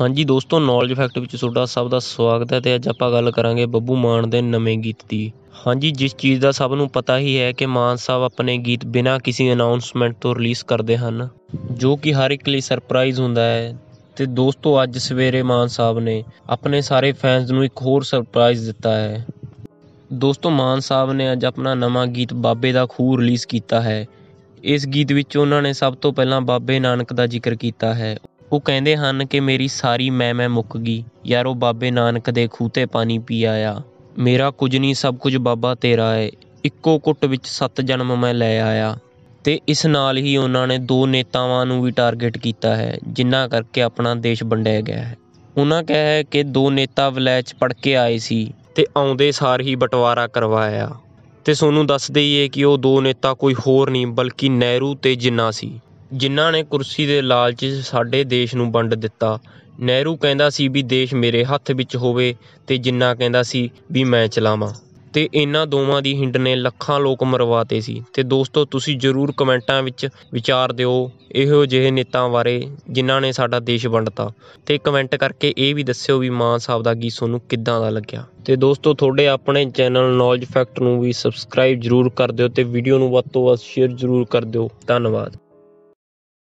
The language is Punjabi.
ਹਾਂਜੀ ਦੋਸਤੋ ਨੌਲੇਜ ਫੈਕਟ ਵਿੱਚ ਤੁਹਾਡਾ ਸਭ ਦਾ ਸਵਾਗਤ ਹੈ ਤੇ ਅੱਜ ਆਪਾਂ ਗੱਲ ਕਰਾਂਗੇ ਬੱਬੂ ਮਾਨ ਦੇ ਨਵੇਂ ਗੀਤ ਦੀ ਹਾਂਜੀ ਜਿਸ ਚੀਜ਼ ਦਾ ਸਭ ਨੂੰ ਪਤਾ ਹੀ ਹੈ ਕਿ ਮਾਨ ਸਾਹਿਬ ਆਪਣੇ ਗੀਤ ਬਿਨਾਂ ਕਿਸੇ ਅਨਾਉਂਸਮੈਂਟ ਤੋਂ ਰਿਲੀਜ਼ ਕਰਦੇ ਹਨ ਜੋ ਕਿ ਹਰ ਇੱਕ ਲਈ ਸਰਪ੍ਰਾਈਜ਼ ਹੁੰਦਾ ਹੈ ਤੇ ਦੋਸਤੋ ਅੱਜ ਸਵੇਰੇ ਮਾਨ ਸਾਹਿਬ ਨੇ ਆਪਣੇ ਸਾਰੇ ਫੈਨਸ ਨੂੰ ਇੱਕ ਹੋਰ ਸਰਪ੍ਰਾਈਜ਼ ਦਿੱਤਾ ਹੈ ਦੋਸਤੋ ਮਾਨ ਸਾਹਿਬ ਨੇ ਅੱਜ ਆਪਣਾ ਨਵਾਂ ਗੀਤ ਬਾਬੇ ਦਾ ਖੂਹ ਰਿਲੀਜ਼ ਕੀਤਾ ਹੈ ਇਸ ਗੀਤ ਵਿੱਚ ਉਹਨਾਂ ਨੇ ਸਭ ਤੋਂ ਪਹਿਲਾਂ ਬਾਬੇ ਨਾਨਕ ਦਾ ਜ਼ਿਕਰ ਕੀਤਾ ਹੈ ਉਹ ਕਹਿੰਦੇ ਹਨ ਕਿ ਮੇਰੀ ਸਾਰੀ ਮੈਂ ਮੈਂ ਮੁੱਕ ਗਈ ਯਾਰੋ ਬਾਬੇ ਨਾਨਕ ਦੇ ਖੂਹ ਤੇ ਪਾਣੀ ਪੀ ਆਇਆ ਮੇਰਾ ਕੁਝ ਨਹੀਂ ਸਭ ਕੁਝ ਬਾਬਾ ਤੇਰਾ ਏ ਇੱਕੋ ਕੁੱਟ ਵਿੱਚ ਸੱਤ ਜਨਮ ਮੈਂ ਲੈ ਆਇਆ ਤੇ ਇਸ ਨਾਲ ਹੀ ਉਹਨਾਂ ਨੇ ਦੋ ਨੇਤਾਵਾਂ ਨੂੰ ਵੀ ਟਾਰਗੇਟ ਕੀਤਾ ਹੈ ਜਿਨ੍ਹਾਂ ਕਰਕੇ ਆਪਣਾ ਦੇਸ਼ ਵੰਡਿਆ ਗਿਆ ਹੈ ਉਹਨਾਂ ਕਹੇ ਹੈ ਕਿ ਦੋ ਨੇਤਾ ਵਿਲੈਚ ਪੜ ਕੇ ਆਏ ਸੀ ਤੇ ਆਉਂਦੇ ਸਾਰ ਹੀ ਬਟਵਾਰਾ ਕਰਵਾਇਆ ਤੇ ਸੋਨੂੰ ਦੱਸ ਦਈਏ ਕਿ ਉਹ ਦੋ ਨੇਤਾ ਕੋਈ ਹੋਰ ਨਹੀਂ ਬਲਕਿ ਨਹਿਰੂ ਤੇ ਜਿੰਨਾ ਸੀ ਜਿਨ੍ਹਾਂ ਨੇ ਕੁਰਸੀ ਦੇ ਲਾਲਚ 'ਚ ਸਾਡੇ ਦੇਸ਼ ਨੂੰ ਵੰਡ ਦਿੱਤਾ ਨਹਿਰੂ ਕਹਿੰਦਾ ਸੀ ਵੀ ਦੇਸ਼ ਮੇਰੇ ਹੱਥ ਵਿੱਚ ਹੋਵੇ ਤੇ ਜਿੰਨਾ ਕਹਿੰਦਾ ਸੀ ਵੀ ਮੈਂ ਚਲਾਵਾਂ ਤੇ ਇਹਨਾਂ ਦੋਵਾਂ ਦੀ ਹਿੰਡ ਨੇ ਲੱਖਾਂ ਲੋਕ ਮਰਵਾਤੇ ਸੀ ਤੇ ਦੋਸਤੋ ਤੁਸੀਂ ਜਰੂਰ ਕਮੈਂਟਾਂ ਵਿੱਚ ਵਿਚਾਰ ਦਿਓ ਇਹੋ ਜਿਹੇ ਨੇਤਾ ਬਾਰੇ ਜਿਨ੍ਹਾਂ ਨੇ ਸਾਡਾ ਦੇਸ਼ ਵੰਡਤਾ ਤੇ ਕਮੈਂਟ ਕਰਕੇ ਇਹ ਵੀ ਦੱਸਿਓ ਵੀ ਮਾਨ ਸਾਹਿਬ ਦਾ ਗੀਤ ਤੁਹਾਨੂੰ ਕਿੱਦਾਂ ਦਾ ਲੱਗਿਆ ਤੇ ਦੋਸਤੋ ਤੁਹਾਡੇ ਆਪਣੇ ਚੈਨਲ ਨੌਲੇਜ ਫੈਕਟ ਨੂੰ ਵੀ ਸਬਸਕ੍ਰਾਈਬ ਜਰੂਰ ਕਰ ਦਿਓ ਤੇ ਵੀਡੀਓ ਨੂੰ ਵੱਧ ਤੋਂ ਵੱਧ ਸ਼ੇਅਰ ਜਰੂਰ ਕਰ ਦਿਓ ਧੰਨਵਾਦ